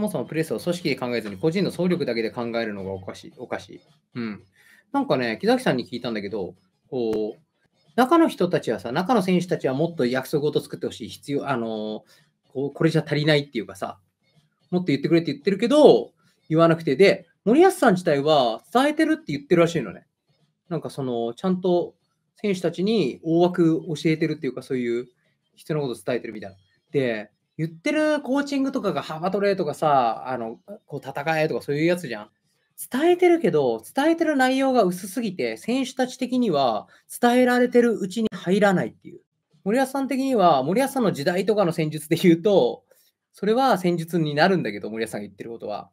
そもそもプレスを組織で考えずに個人の総力だけで考えるのがおかしい。おかしい。うん。なんかね、木崎さんに聞いたんだけど、こう、中の人たちはさ、中の選手たちはもっと約束ごと作ってほしい。必要、あのこう、これじゃ足りないっていうかさ、もっと言ってくれって言ってるけど、言わなくてで、森保さん自体は伝えてるって言ってるらしいのね。なんかその、ちゃんと選手たちに大枠教えてるっていうか、そういう必要なこと伝えてるみたいな。で、言ってるコーチングとかが幅取れとかさ、あの、こう戦えとかそういうやつじゃん。伝えてるけど、伝えてる内容が薄すぎて、選手たち的には伝えられてるうちに入らないっていう。森保さん的には、森保さんの時代とかの戦術で言うと、それは戦術になるんだけど、森保さんが言ってることは。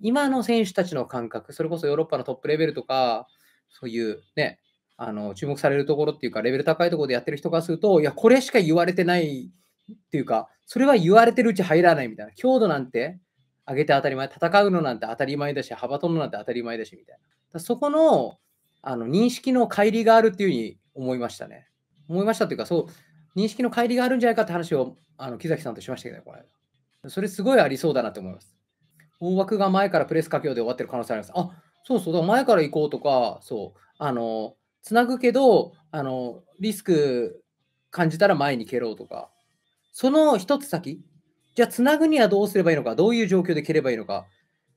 今の選手たちの感覚、それこそヨーロッパのトップレベルとか、そういうね、あの注目されるところっていうか、レベル高いところでやってる人からすると、いや、これしか言われてないっていうか、それは言われてるうち入らないみたいな。強度なんて上げて当たり前、戦うのなんて当たり前だし、幅取るのなんて当たり前だしみたいな。そこのあの認識の乖離があるっていうふうに思いましたね。思いましたというか、そう、認識の乖離があるんじゃないかって話をあの木崎さんとしましたけど、ね、これ。それすごいありそうだなと思います。大枠が前からプレスかけようで終わってる可能性あります。あそうそう、だから前から行こうとか、そう、あの、つなぐけど、あの、リスク感じたら前に蹴ろうとか、その一つ先、じゃあつなぐにはどうすればいいのか、どういう状況で蹴ればいいのか、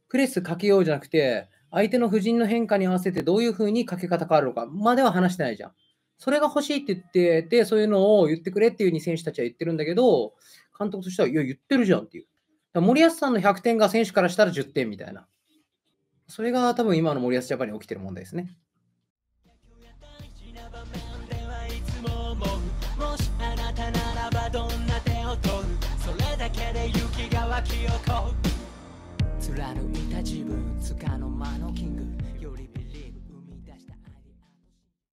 プレスかけようじゃなくて、相手の布陣の変化に合わせてどういうふうにかけ方変わるのかまでは話してないじゃん。それが欲しいって言ってて、そういうのを言ってくれっていうふうに選手たちは言ってるんだけど、監督としては、いや、言ってるじゃんっていう。森保さんの100点が選手からしたら10点みたいな。それが多分今の森保ジャパンに起きてる問題ですね。渇き起貫いた自分つかの間の金額